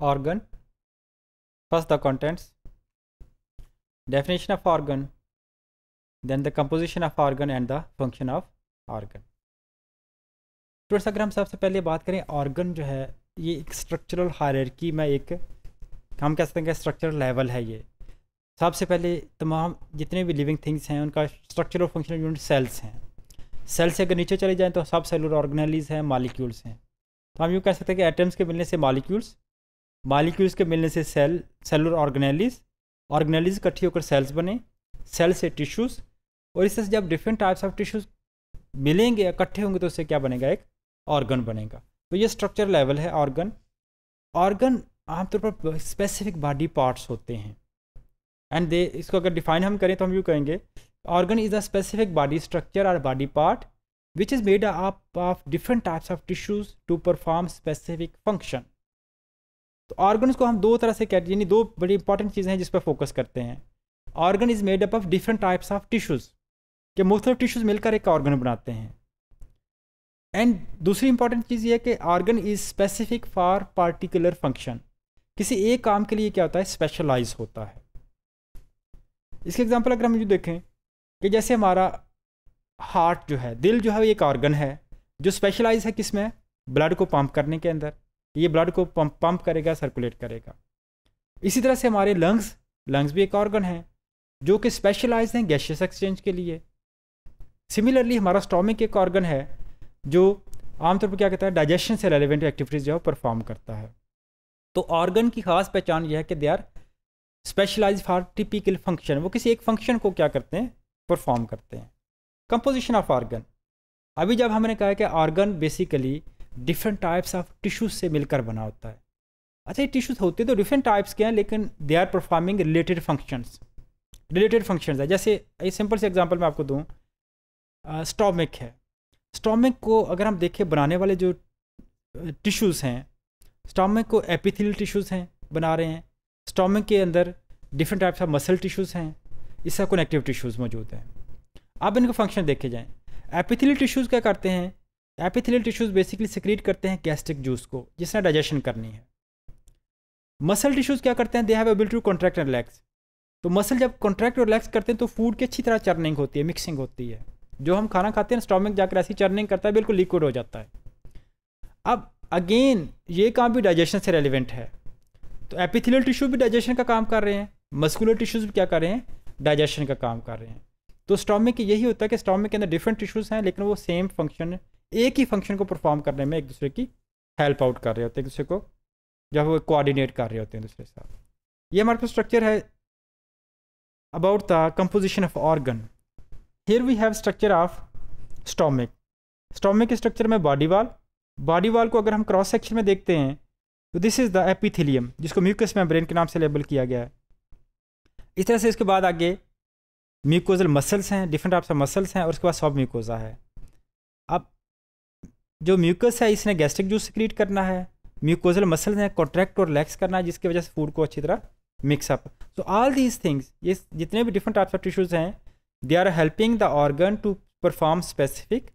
organ first the contents definition of organ then the composition of organ and the function of organ students agar hum sabse pehle baat kare organ jo hai ye ek structural hierarchy mein ek hum keh sakte hain ki structural level hai ye सबसे पहले तमाम जितने भी living things हैं उनका structural functional unit cells हैं cell से अगर नीचे चले जाएं तो सब सेलुलर ऑर्गेनाइलीज हैं मालिक्यूल्स हैं तो हम यूँ कह सकते हैं कि एटम्स के मिलने से मालिक्यूल्स मालिक्यूल्स के मिलने से सेल सेलुलर ऑर्गेनाइलिस ऑर्गेनाइलिस इकट्ठी होकर सेल्स बने सेल से टिश्यूज़ और इससे जब डिफरेंट टाइप्स ऑफ टिश्यूज़ मिलेंगे इकट्ठे होंगे तो उससे क्या बनेगा एक ऑर्गन बनेगा तो ये स्ट्रक्चर लेवल है ऑर्गन ऑर्गन आमतौर पर स्पेसिफिक बॉडी पार्ट्स होते हैं एंड दे इसको अगर डिफाइन हम करें तो हम यू कहेंगे organ is a specific body structure or body part which is made up of different types of tissues to perform specific function तो ऑर्गन्स को हम दो तरह से कहते यानी दो बड़ी इंपॉर्टेंट चीज़ें हैं जिस पर फोकस करते हैं organ is made up of different types of tissues के मुख्तलिफ टिश्यूज़ मिलकर एक ऑर्गन बनाते हैं एंड दूसरी इंपॉर्टेंट चीज़ यह कि organ is specific for particular function किसी एक काम के लिए क्या होता है स्पेशलाइज होता है इसके एग्जाम्पल अगर हम जो देखें कि जैसे हमारा हार्ट जो है दिल जो है एक ऑर्गन है जो स्पेशलाइज है किसमें ब्लड को पंप करने के अंदर ये ब्लड को पंप पंप करेगा सर्कुलेट करेगा इसी तरह से हमारे लंग्स लंग्स भी एक ऑर्गन है जो कि स्पेशलाइज हैं गैशियस एक्सचेंज के लिए सिमिलरली हमारा स्टोमिक एक ऑर्गन है जो आमतौर पर क्या कहता है डाइजेशन से रेलिवेंट एक्टिविटीज़ जो है परफॉर्म करता है तो ऑर्गन की खास पहचान यह है कि they are specialize for typical function वो किसी एक फंक्शन को क्या करते हैं परफॉर्म करते हैं कंपोजिशन ऑफ ऑर्गन अभी जब हमने कहा कि organ basically different types of tissues से मिलकर बना होता है अच्छा ये टिश्यूज होते तो डिफरेंट टाइप्स के हैं लेकिन they are performing related functions related functions है जैसे ये सिंपल से एग्जांपल मैं आपको दूँ स्टोमिक है स्टोमिक को अगर हम देखें बनाने वाले जो टिश्यूज़ हैं स्टोमिक को एपिथिल टिश्यूज़ हैं बना रहे हैं स्टोमिक के अंदर different types of muscle tissues हैं इसका कनेक्टिव टिश्यूज़ मौजूद हैं अब इनको फंक्शन देखे जाएँ एपिथिल टिश्यूज़ क्या करते हैं एपिथिलियल टिश्यूज बेसिकली सिक्रीट करते हैं गैस्ट्रिक जूस को जिसने डाइजेशन करनी है मसल टिश्यूज क्या करते हैं they have ability to contract and relax तो मसल जब कॉन्ट्रैक्ट और रिलैक्स करते हैं तो फूड की अच्छी तरह चर्निंग होती है मिक्सिंग होती है जो हम खाना खाते हैं स्टोमिक जाकर ऐसी चर्निंग करता है बिल्कुल लिक्विड हो जाता है अब अगेन ये काम भी डाइजेशन से रेलिवेंट है तो एपिथिलियल टिश्यू भी डाइजेशन का काम कर रहे हैं मस्कुलर टिश्यूज भी क्या कर रहे हैं डाइजेशन का काम कर रहे हैं तो स्टोमिक यही होता है कि स्टोमिक के अंदर डिफरेंट टिश्यूज़ हैं लेकिन वो सेम फंक्शन एक ही फंक्शन को परफॉर्म करने में एक दूसरे की हेल्प आउट कर रहे होते हैं एक दूसरे को जब वो कोऑर्डिनेट कर रहे होते हैं दूसरे के साथ ये हमारे पास स्ट्रक्चर है about the composition of organ here we have structure of stomach stomach structure में बॉडी वाल बॉडी वाल को अगर हम क्रॉस सेक्शन में देखते हैं तो दिस इज़ द एपिथिलियम जिसको म्यूकस मेम्ब्रेन के नाम से लेबल किया गया है इस तरह से इसके बाद आगे म्यूकोजल मसल्स हैं डिफरेंट टाइप्स ऑफ मसल्स हैं और उसके बाद सॉब म्यूकोजा है जो म्यूकस है इसने गैस्ट्रिक जूस सिक्रीट करना है म्यूकोजल मसल्स हैं कॉन्ट्रैक्ट और रिलैक्स करना है जिसकी वजह से फूड को अच्छी तरह mix up so all these things ये जितने भी डिफरेंट टाइप्स ऑफ टिश्यूज़ हैं they are helping the organ to perform specific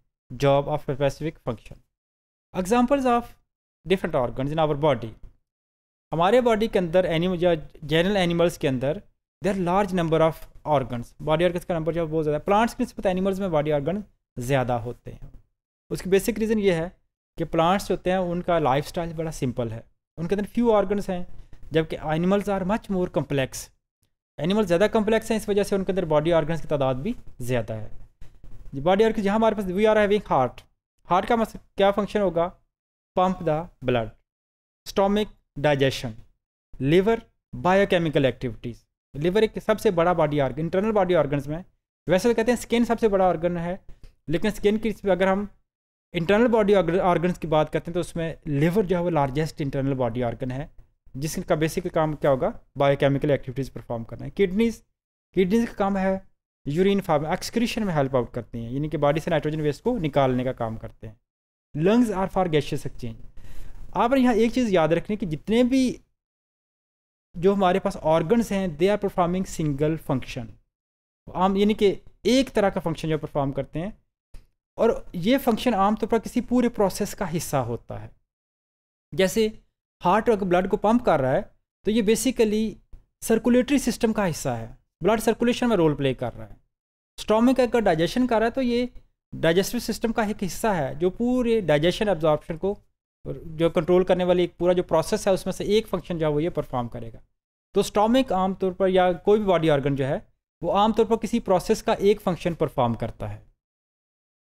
job of specific function examples of different organ in our body हमारे बॉडी के अंदर एनिमल या जनरल एनिमल्स के अंदर there large number of organs body organs का number जो है बहुत ज़्यादा प्लांट्स के नस्बत एनिमल्स में बॉडी ऑर्गन ज़्यादा होते हैं उसकी बेसिक रीज़न ये है कि प्लांट्स जो होते हैं उनका लाइफ बड़ा सिंपल है उनके अंदर फ्यू ऑर्गन्स हैं जबकि animals are much more complex animal ज़्यादा कम्प्लेक्स हैं इस वजह से उनके अंदर बॉडी ऑर्गन्स की तादाद भी ज़्यादा है बॉडी ऑर्गन जहाँ हमारे पास we are having heart heart का मतलब क्या फंक्शन होगा pump the blood stomach digestion liver biochemical activities liver एक सबसे बड़ा body organ internal body organs में वैसे तो कहते हैं स्किन सबसे बड़ा ऑर्गन है लेकिन स्किन की अगर हम इंटरनल बॉडी ऑर्गन की बात करते हैं तो उसमें लिवर जो है वो लार्जेस्ट इंटरनल बॉडी ऑर्गन है जिसका बेसिक काम क्या होगा बायोकेमिकल एक्टिविटीज़ परफॉर्म करना है किडनीज किडनीज का काम है यूरिन फार्म एक्सक्रीशन में हेल्प आउट करती हैं यानी कि बॉडी से नाइट्रोजन वेस्ट को निकालने का काम करते हैं lungs are for gaseous exchange आपने यहाँ एक चीज़ याद रखनी कि जितने भी जो हमारे पास ऑर्गन्स हैं they are performing single function आम यानी कि एक तरह का फंक्शन जो परफॉर्म करते हैं और ये फंक्शन आमतौर पर किसी पूरे प्रोसेस का हिस्सा होता है जैसे हार्ट अगर ब्लड को पंप कर रहा है तो ये बेसिकली सर्कुलेटरी सिस्टम का हिस्सा है ब्लड सर्कुलेशन में रोल प्ले कर रहा है स्टोमिक अगर डाइजेशन कर रहा है तो ये डाइजेस्टिव सिस्टम का एक हिस्सा है जो पूरे डाइजेशन एब्जॉर्बन को जो कंट्रोल करने वाली एक पूरा जो प्रोसेस है उसमें से एक फंक्शन जो है वो ये परफॉर्म करेगा तो स्टोमिक आमतौर पर या कोई भी बॉडी ऑर्गन जो है वो आमतौर पर किसी प्रोसेस का एक फंक्शन परफॉर्म करता है